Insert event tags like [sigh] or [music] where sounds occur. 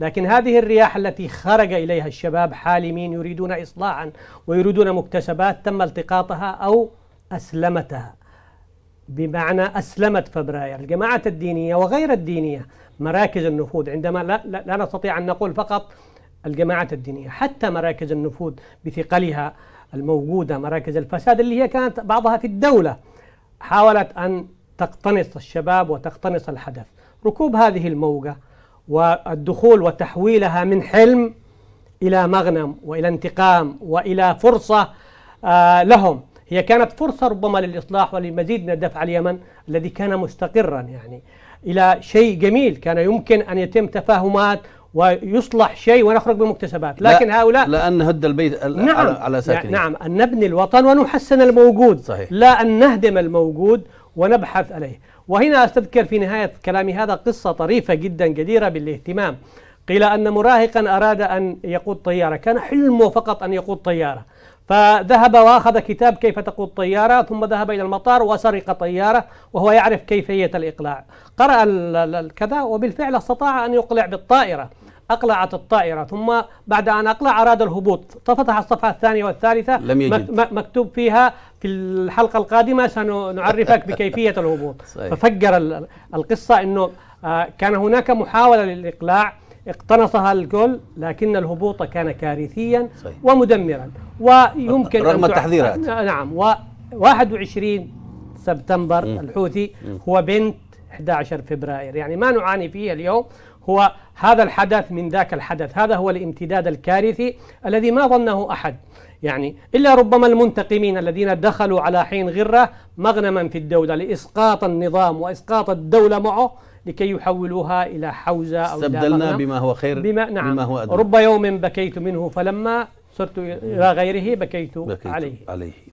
لكن هذه الرياح التي خرج إليها الشباب حالمين يريدون إصلاحا ويريدون مكتسبات تم التقاطها أو أسلمتها بمعنى أسلمت فبراير الجماعة الدينية وغير الدينية مراكز النفوذ عندما لا, لا, لا نستطيع أن نقول فقط الجماعة الدينية حتى مراكز النفوذ بثقلها الموجودة مراكز الفساد اللي هي كانت بعضها في الدولة حاولت أن تقتنص الشباب وتقتنص الحدث ركوب هذه الموجة والدخول وتحويلها من حلم إلى مغنم وإلى انتقام وإلى فرصة آه، لهم هي كانت فرصة ربما للإصلاح ولمزيد من الدفع اليمن الذي كان مستقرا يعني إلى شيء جميل كان يمكن أن يتم تفاهمات ويصلح شيء ونخرج بمكتسبات لكن لا هؤلاء لأن هد البيت نعم على يعني ساكنه نعم أن نبني الوطن ونحسن الموجود صحيح لا أن نهدم الموجود ونبحث عليه وهنا أستذكر في نهاية كلامي هذا قصة طريفة جدا جديرة بالاهتمام قيل أن مراهقا أراد أن يقود طيارة كان حلمه فقط أن يقود طيارة فذهب وأخذ كتاب كيف تقود طيارة ثم ذهب إلى المطار وسرق طيارة وهو يعرف كيفية الإقلاع قرأ كذا وبالفعل استطاع أن يقلع بالطائرة أقلعت الطائرة ثم بعد أن أقلع أراد الهبوط ففتح الصفحة الثانية والثالثة لم يجد. مكتوب فيها في الحلقة القادمة سنعرفك [laughs] بكيفية الهبوط صحيح. ففجر القصة أنه آه، كان هناك محاولة للإقلاع اقتنصها الكل لكن الهبوط كان كارثيا صحيح. ومدمرا ويمكن رغم أن التحذيرات نعم و 21 سبتمبر الحوثي هو بنت 11 فبراير يعني ما نعاني فيه اليوم هو هذا الحدث من ذاك الحدث هذا هو الامتداد الكارثي الذي ما ظنه أحد يعني إلا ربما المنتقمين الذين دخلوا على حين غرة مغنما في الدولة لإسقاط النظام وإسقاط الدولة معه لكي يحولوها إلى حوزة أو استبدلنا بما هو خير بما نعم بما هو أدنى رب يوم بكيت منه فلما صرت إلى غيره بكيت, بكيت عليه, عليه